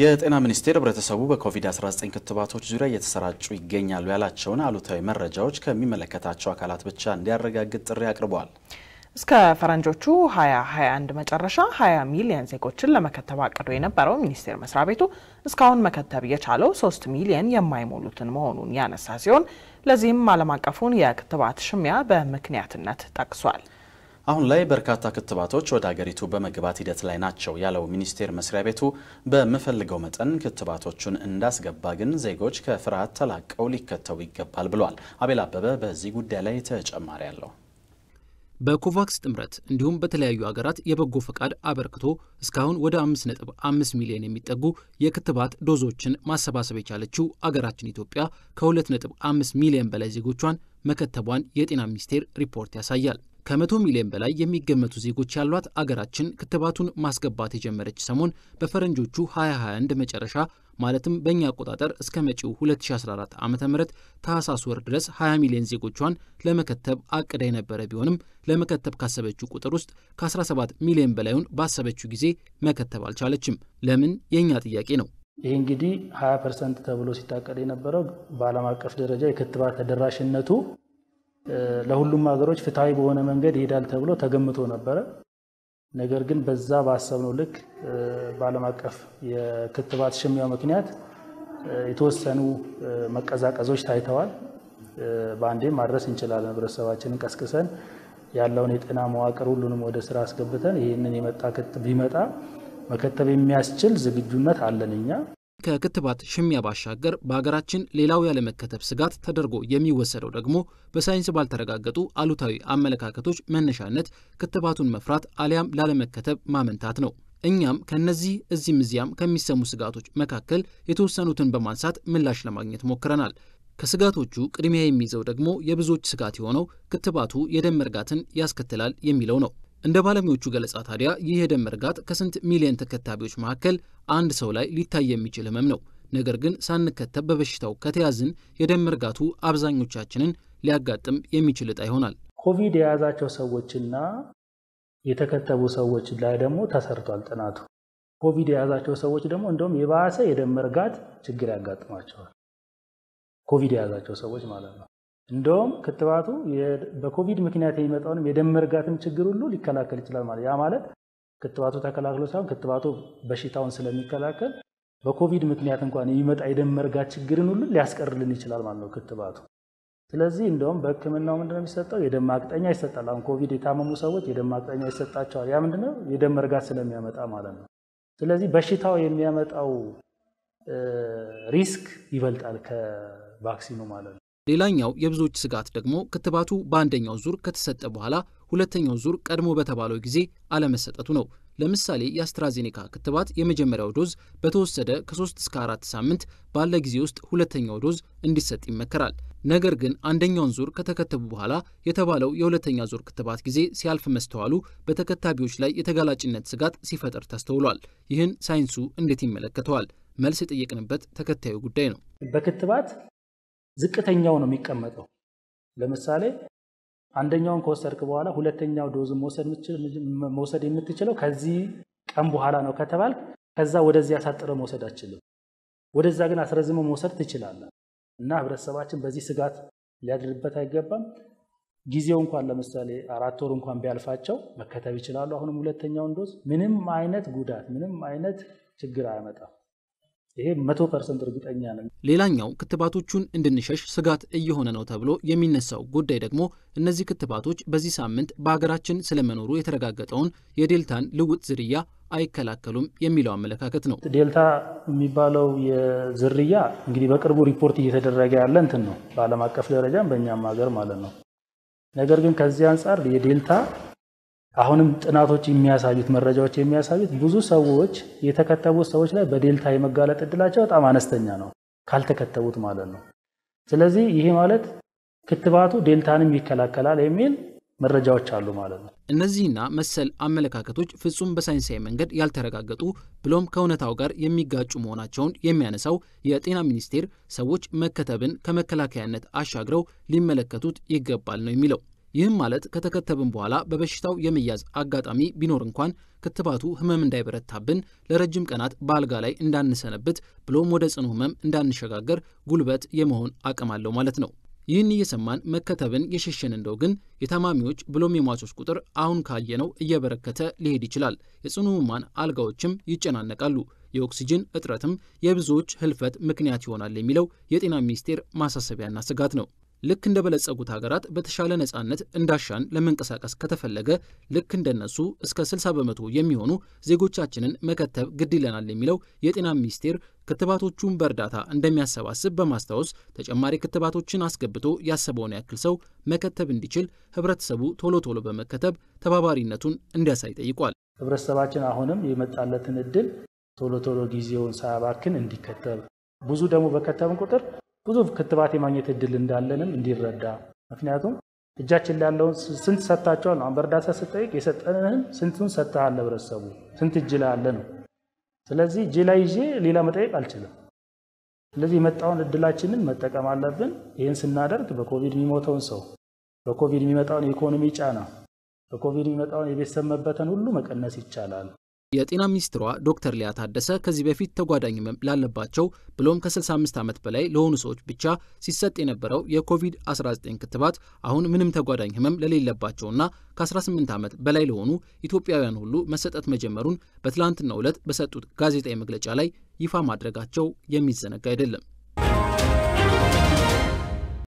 የጤና ሚኒስቴር ህብረተሰቡ በኮቪድ-19 ክትባቶች ዙሪያ እየተሰራጩ ይገኛሉ ያላቸውን አሉታዊ መረጃዎች ከሚመለከታቸው አካላት ብቻ እንዲያረጋግጥ ጥሪ አቅርበዋል። እስከ ፈረንጆቹ 2021 መጨረሻ 20 ሚሊዮን ዜጎችን ለመከተብ አቅዶ የነበረው ሚኒስቴር መስሪያ ቤቱ እስካሁን መከተብ የቻለው 3 ሚሊዮን የማይሞሉትን መሆኑን ያነሳ ሲሆን ለዚህም ዓለም አቀፉን የክትባት ሽሚያ በምክንያትነት ጠቅሷል። አሁን ላይ በርካታ ክትባቶች ወደ አገሪቱ በመግባት ሂደት ላይ ናቸው ያለው ሚኒስቴር መስሪያ ቤቱ በምፈልገው መጠን ክትባቶቹን እንዳስገባ ግን ዜጎች ከፍርሃት ተላቀው ሊከተቡ ይገባል ብሏል። አቤል አበበ በዚህ ጉዳይ ላይ ተጨማሪ አለው። በኮቫክስ ጥምረት እንዲሁም በተለያዩ አገራት የበጎ ፈቃድ አበርክቶ እስካሁን ወደ 5.5 ሚሊዮን የሚጠጉ የክትባት ዶዞችን ማሰባሰብ የቻለችው አገራችን ኢትዮጵያ ከ2.5 ሚሊዮን በላይ ዜጎቿን መከተቧን የጤና ሚኒስቴር ሪፖርት ያሳያል። ከመቶ ሚሊዮን በላይ የሚገመቱ ዜጎች ያሏት አገራችን ክትባቱን ማስገባት የጀመረች ሰሞን በፈረንጆቹ 2021 መጨረሻ ማለትም በእኛ አቆጣጠር እስከ መጪው 2014 ዓ ም ታህሳስ ወር ድረስ 20 ሚሊዮን ዜጎቿን ለመከተብ አቅዳ የነበረ ቢሆንም ለመከተብ ካሰበችው ቁጥር ውስጥ ከ17 ሚሊዮን በላዩን ባሰበችው ጊዜ መከተብ አልቻለችም። ለምን? የእኛ ጥያቄ ነው። ይህ እንግዲህ 20 ፐርሰንት ተብሎ ሲታቀድ የነበረው በዓለም አቀፍ ደረጃ የክትባት ተደራሽነቱ ለሁሉም ሀገሮች ፍትሐዊ በሆነ መንገድ ይሄዳል ተብሎ ተገምቶ ነበረ። ነገር ግን በዛ ባሰብነው ልክ በዓለም አቀፍ የክትባት ሽሚያ ምክንያት የተወሰኑ መቀዛቀዞች ታይተዋል። በአንዴም ማድረስ እንችላለን። ህብረተሰባችንን ቀስቅሰን ያለውን የጤና መዋቅር ሁሉንም ወደ ስራ አስገብተን ይህንን የመጣ ቢመጣ መከተብ የሚያስችል ዝግጁነት አለን እኛ። ከክትባት ሽሚያ ባሻገር በሀገራችን ሌላው ያለመከተብ ስጋት ተደርጎ የሚወሰደው ደግሞ በሳይንስ ባልተረጋገጡ አሉታዊ አመለካከቶች መነሻነት ክትባቱን መፍራት አሊያም ላለመከተብ ማመንታት ነው። እኛም ከነዚህ እዚህም እዚያም ከሚሰሙ ስጋቶች መካከል የተወሰኑትን በማንሳት ምላሽ ለማግኘት ሞክረናል። ከስጋቶቹ ቅድሚያ የሚይዘው ደግሞ የብዙዎች ስጋት የሆነው ክትባቱ የደም መርጋትን ያስከትላል የሚለው ነው። እንደ ባለሙያዎቹ ገለጻ ታዲያ ይህ የደም መርጋት ከስንት ሚሊዮን ተከታቢዎች መካከል አንድ ሰው ላይ ሊታይ የሚችል ህመም ነው። ነገር ግን ሳንከተብ በበሽታው ከተያዝን የደም መርጋቱ አብዛኞቻችንን ሊያጋጥም የሚችል እጣ ይሆናል። ኮቪድ የያዛቸው ሰዎችና የተከተቡ ሰዎች ላይ ደግሞ ተሰርቷል ጥናቱ። ኮቪድ የያዛቸው ሰዎች ደግሞ እንደውም የባሰ የደም መርጋት ችግር ያጋጥማቸዋል። ኮቪድ የያዛቸው ሰዎች ማለት ነው። እንደውም ክትባቱ በኮቪድ ምክንያት የሚመጣውንም የደም መርጋትም ችግር ሁሉ ሊከላከል ይችላል ማለት ያ ማለት ክትባቱ ተከላክሎ ሳይሆን ክትባቱ በሽታውን ስለሚከላከል በኮቪድ ምክንያት እንኳን የሚመጣ የደም መርጋት ችግርን ሁሉ ሊያስቀርልን ይችላል ማለት ነው ክትባቱ። ስለዚህ እንደውም በሕክምናው ምንድነው የሚሰጠው የደም ማቅጠኛ ይሰጣል። አሁን ኮቪድ የታመሙ ሰዎች የደም ማቅጠኛ ይሰጣቸዋል። ያ ምንድነው የደም መርጋት ስለሚያመጣ ማለት ነው። ስለዚህ በሽታው የሚያመጣው ሪስክ ይበልጣል ከቫክሲኑ ማለት ነው። ሌላኛው የብዙዎች ስጋት ደግሞ ክትባቱ በአንደኛው ዙር ከተሰጠ በኋላ ሁለተኛው ዙር ቀድሞ በተባለው ጊዜ አለመሰጠቱ ነው። ለምሳሌ የአስትራዜኔካ ክትባት የመጀመሪያው ዶዝ በተወሰደ ከ3 እስከ 4 ሳምንት ባለ ጊዜ ውስጥ ሁለተኛው ዶዝ እንዲሰጥ ይመከራል። ነገር ግን አንደኛውን ዙር ከተከተቡ በኋላ የተባለው የሁለተኛ ዙር ክትባት ጊዜ ሲያልፍ መስተዋሉ በተከታቢዎች ላይ የተጋላጭነት ስጋት ሲፈጥር ተስተውሏል። ይህን ሳይንሱ እንዴት ይመለከተዋል? መልስ የጠየቅንበት ተከታዩ ጉዳይ ነው። በክትባት ዝቅተኛው ነው የሚቀመጠው። ለምሳሌ አንደኛውን ከወሰድክ በኋላ ሁለተኛው ዶዝ መውሰድ የምትችለው ከዚህ ቀን በኋላ ነው ከተባልክ ከዛ ወደዚህ ያሳጥረ መውሰድ አችልም። ወደዛ ግን አስረዝመ መውሰድ ትችላለ እና ህብረተሰባችን በዚህ ስጋት ሊያድርበት አይገባም። ጊዜው እንኳን ለምሳሌ አራት ወር እንኳን ቢያልፋቸው መከተብ ይችላሉ። አሁንም ሁለተኛውን ዶዝ ምንም አይነት ጉዳት ምንም አይነት ችግር አያመጣም። ይሄ መቶ ፐርሰንት እርግጠኛ ነኝ። ሌላኛው ክትባቶቹን እንድንሸሽ ስጋት እየሆነ ነው ተብሎ የሚነሳው ጉዳይ ደግሞ እነዚህ ክትባቶች በዚህ ሳምንት በሀገራችን ስለመኖሩ የተረጋገጠውን የዴልታን ልውጥ ዝርያ አይከላከሉም የሚለው አመለካከት ነው። ዴልታ የሚባለው የዝርያ እንግዲህ በቅርቡ ሪፖርት እየተደረገ ያለ እንትን ነው፣ በዓለም አቀፍ ደረጃም በእኛም ሀገር ማለት ነው። ነገር ግን ከዚህ አንጻር የዴልታ አሁንም ጥናቶች የሚያሳዩት መረጃዎች የሚያሳዩት ብዙ ሰዎች የተከተቡት ሰዎች ላይ በዴልታ የመጋለጥ እድላቸው በጣም አነስተኛ ነው፣ ካልተከተቡት ማለት ነው። ስለዚህ ይሄ ማለት ክትባቱ ዴልታንም ይከላከላል የሚል መረጃዎች አሉ ማለት ነው። እነዚህና መሰል አመለካከቶች ፍጹም በሳይንሳዊ መንገድ ያልተረጋገጡ ብሎም ከእውነታው ጋር የሚጋጩ መሆናቸውን የሚያነሳው የጤና ሚኒስቴር ሰዎች መከተብን ከመከላከያነት አሻግረው ሊመለከቱት ይገባል ነው የሚለው። ይህም ማለት ከተከተብን በኋላ በበሽታው የመያዝ አጋጣሚ ቢኖር እንኳን ክትባቱ ህመም እንዳይበረታብን፣ ለረጅም ቀናት በአልጋ ላይ እንዳንሰነብት፣ ብሎም ወደ ጽኑ ህመም እንዳንሸጋገር ጉልበት የመሆን አቅም አለው ማለት ነው። ይህን እየሰማን መከተብን የሸሸን እንደው ግን የታማሚዎች ብሎም የሟቾች ቁጥር አሁን ካየነው እየበረከተ ሊሄድ ይችላል። የጽኑ ህሙማን አልጋዎችም ይጨናነቃሉ። የኦክሲጅን እጥረትም የብዙዎች ህልፈት ምክንያት ይሆናል የሚለው የጤና ሚኒስቴር ማሳሰቢያና ስጋት ነው። ልክ እንደ በለጸጉት ሀገራት በተሻለ ነጻነት እንዳሻን ለመንቀሳቀስ ከተፈለገ ልክ እንደነሱ እስከ 60 በመቶ የሚሆኑ ዜጎቻችንን መከተብ ግድ ይለናል የሚለው የጤና ሚኒስቴር ክትባቶቹን በእርዳታ እንደሚያሰባስብ በማስታወስ ተጨማሪ ክትባቶችን አስገብቶ ያሰበውን ያክል ሰው መከተብ እንዲችል ህብረተሰቡ ቶሎ ቶሎ በመከተብ ተባባሪነቱን እንዲያሳይ ጠይቋል። ህብረተሰባችን አሁንም የመጣለትን እድል ቶሎ ቶሎ ጊዜውን ሳያባክን እንዲከተብ ብዙ ደግሞ በከተብን ቁጥር ብዙ ክትባት የማግኘት እድል እንዳለንም እንዲረዳ ምክንያቱም እጃችን ላለውን ስንት ሰጥታቸዋል ነው። በእርዳታ ስጠይቅ የሰጠንህን ስንቱን ሰጥተሃል ለህብረተሰቡ ስንት እጅ ላይ አለ ነው። ስለዚህ እጅ ላይ ይዤ ሌላ መጠየቅ አልችልም። ስለዚህ የመጣውን እድላችንን መጠቀም አለብን። ይህን ስናደርግ በኮቪድ የሚሞተውን ሰው፣ በኮቪድ የሚመጣውን የኢኮኖሚ ጫና፣ በኮቪድ የሚመጣውን የቤተሰብ መበተን ሁሉ መቀነስ ይቻላል። የጤና ሚኒስትሯ ዶክተር ሊያ ታደሰ ከዚህ በፊት ተጓዳኝ ህመም ላለባቸው ብሎም ከ65 ዓመት በላይ ለሆኑ ሰዎች ብቻ ሲሰጥ የነበረው የኮቪድ-19 ክትባት አሁን ምንም ተጓዳኝ ህመም ለሌለባቸውና ከ18 ዓመት በላይ ለሆኑ ኢትዮጵያውያን ሁሉ መሰጠት መጀመሩን በትላንትናው ዕለት በሰጡት ጋዜጣዊ መግለጫ ላይ ይፋ ማድረጋቸው የሚዘነጋ አይደለም።